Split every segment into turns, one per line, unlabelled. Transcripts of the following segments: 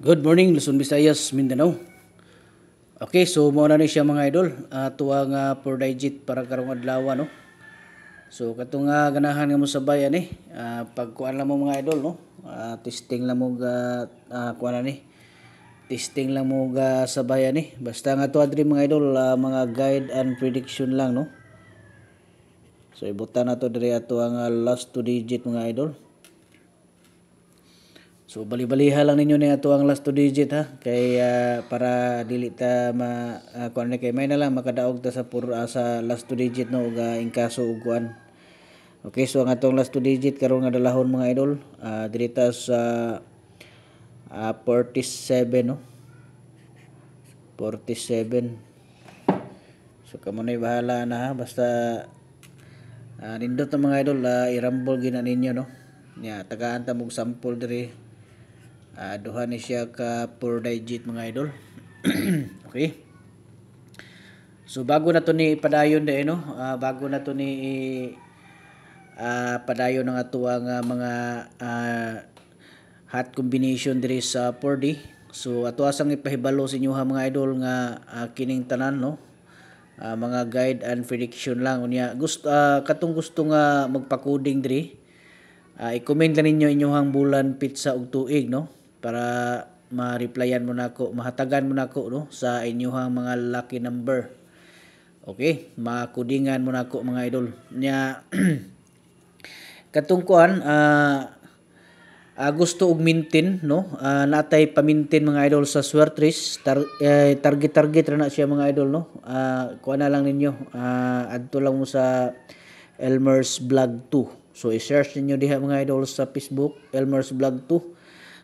Good morning, Luzon, Visayas, Mindanao. Okay, so mao na ni siya mga idol, uh, tuwa nga ah, for digit para karong adlaw no. So katong nga ah, ganahan nga mo sa bayan eh, uh, pagkuan lang mo mga idol no. Uh, testing lang mo ga uh, kuan ni. Testing lang mo ga sa bayan eh. Basta nga tuwa diri mga idol, uh, mga guide and prediction lang no. So ibutan na to diri ato ang uh, last two digit mga idol. So bali-baliha lang ninyo ni ato ang last two digit ha kay uh, para dili ta ma uh, kuan kay may na lang makadaog ta sa puro uh, ah, sa last two digit no ug uh, ingkaso ug kuan. Okay so ang atong last two digit karon nga dalahon mga idol uh, dili sa uh, uh, 47 no. 47 So kamo na bahala na ha basta uh, nindot na mga idol uh, irambol gina ninyo no. Nya tagaan ta mo sample diri uh, duha ni siya ka 4 digit mga idol okay so bago na to ni padayon de eh, no uh, bago na to ni uh, padayon ng atuang uh, mga uh, hot combination diri sa 4D so ato asang ipahibalo sa inyo ha mga idol nga uh, kining tanan no uh, mga guide and prediction lang unya gusto uh, katong gusto nga magpakoding diri uh, i-comment na ninyo inyong bulan pizza ug tuig no para ma-replyan mo na ako, mahatagan mo na ako no sa inyuhang mga lucky number. Okay, makudingan mo na ako mga idol. Nya katungkuan uh, ah, uh, ah, gusto og mintin no uh, natay pamintin mga idol sa swertris tar, eh, target target na siya mga idol no uh, kuha na lang ninyo uh, adto lang mo sa Elmer's Blog 2 so i-search niyo diha mga idol sa Facebook Elmer's Blog 2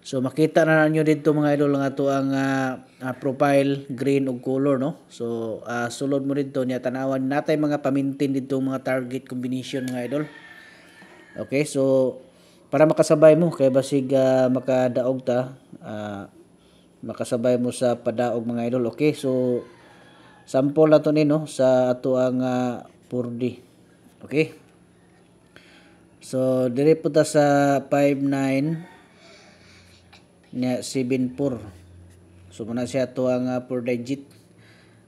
So makita na niyo dito mga idol nga to ang uh, profile green og color no. So uh, sulod mo dito niya tanawan natay mga pamintin dito mga target combination mga idol. Okay, so para makasabay mo kay basig uh, makadaog ta uh, makasabay mo sa padaog mga idol. Okay, so sample na to ni no sa ato ang uh, 4D. Okay? So dire po ta sa 59 nya 74 so muna siya to ang uh, digit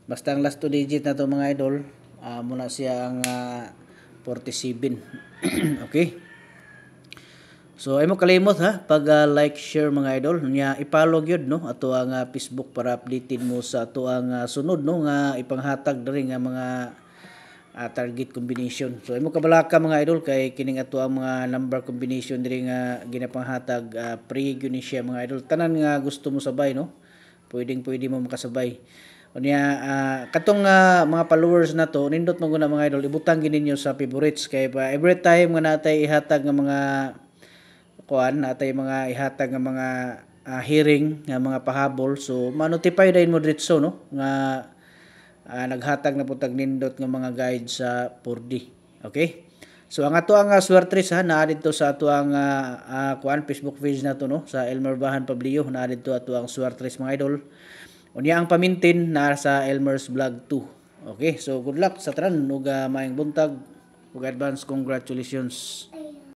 basta ang last two digit na to mga idol uh, muna siya ang uh, ah, 47 okay so ay mo kalimot ha pag uh, like share mga idol nya ipalog yun no ato ang uh, Facebook para updated mo sa ato ang uh, sunod no nga ipanghatag diri nga mga uh, target combination. So imo kabalaka mga idol kay kining ato ang mga number combination diri nga ginapanghatag uh, ah, pre gyud siya mga idol. Tanan nga gusto mo sabay no. Pwedeng pwede mo makasabay. Unya uh, ah, katong uh, mga followers na to nindot mo na mga idol ibutang gini niyo sa favorites kay pa every time nga natay ihatag nga mga kuan natay mga ihatag nga mga uh, hearing nga mga pahabol so ma-notify dayon mo diretso no nga uh, naghatag na po tag nindot ng mga guide sa 4D. Okay? So ang ato ang uh, ah, swerte sa naa dito sa ato ang uh, uh, kuan Facebook page na to no sa Elmer Bahan Pablio naa dito ato ang swerte mga idol. Unya ang pamintin na sa Elmer's Vlog 2. Okay, so good luck sa tran ug uh, maayong buntag ug advance congratulations.